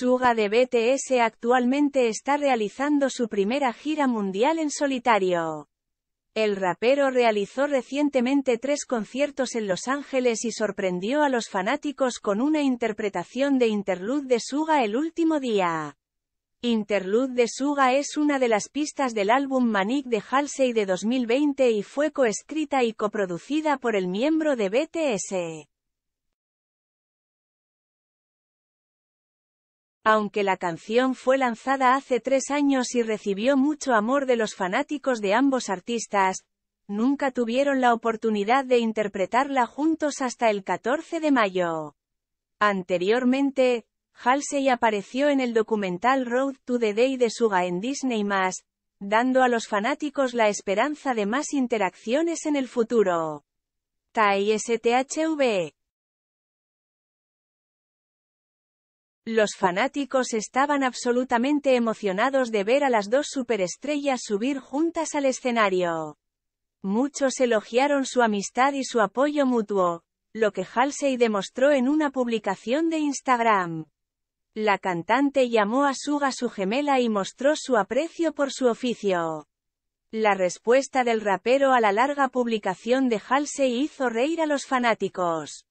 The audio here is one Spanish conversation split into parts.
Suga de BTS actualmente está realizando su primera gira mundial en solitario. El rapero realizó recientemente tres conciertos en Los Ángeles y sorprendió a los fanáticos con una interpretación de Interlude de Suga el último día. Interlude de Suga es una de las pistas del álbum Manic de Halsey de 2020 y fue coescrita y coproducida por el miembro de BTS. Aunque la canción fue lanzada hace tres años y recibió mucho amor de los fanáticos de ambos artistas, nunca tuvieron la oportunidad de interpretarla juntos hasta el 14 de mayo. Anteriormente, Halsey apareció en el documental Road to the Day de Suga en Disney+, dando a los fanáticos la esperanza de más interacciones en el futuro. Tai STHV Los fanáticos estaban absolutamente emocionados de ver a las dos superestrellas subir juntas al escenario. Muchos elogiaron su amistad y su apoyo mutuo, lo que Halsey demostró en una publicación de Instagram. La cantante llamó a Suga su gemela y mostró su aprecio por su oficio. La respuesta del rapero a la larga publicación de Halsey hizo reír a los fanáticos.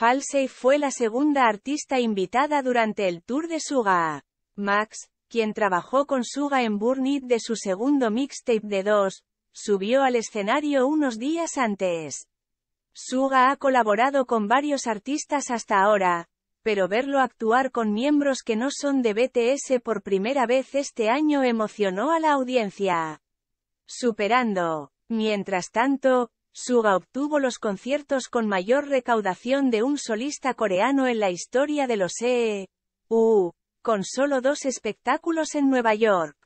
Halsey fue la segunda artista invitada durante el tour de Suga. Max, quien trabajó con Suga en Burn It de su segundo mixtape de 2, subió al escenario unos días antes. Suga ha colaborado con varios artistas hasta ahora, pero verlo actuar con miembros que no son de BTS por primera vez este año emocionó a la audiencia. Superando. Mientras tanto, Suga obtuvo los conciertos con mayor recaudación de un solista coreano en la historia de los EEU, con solo dos espectáculos en Nueva York.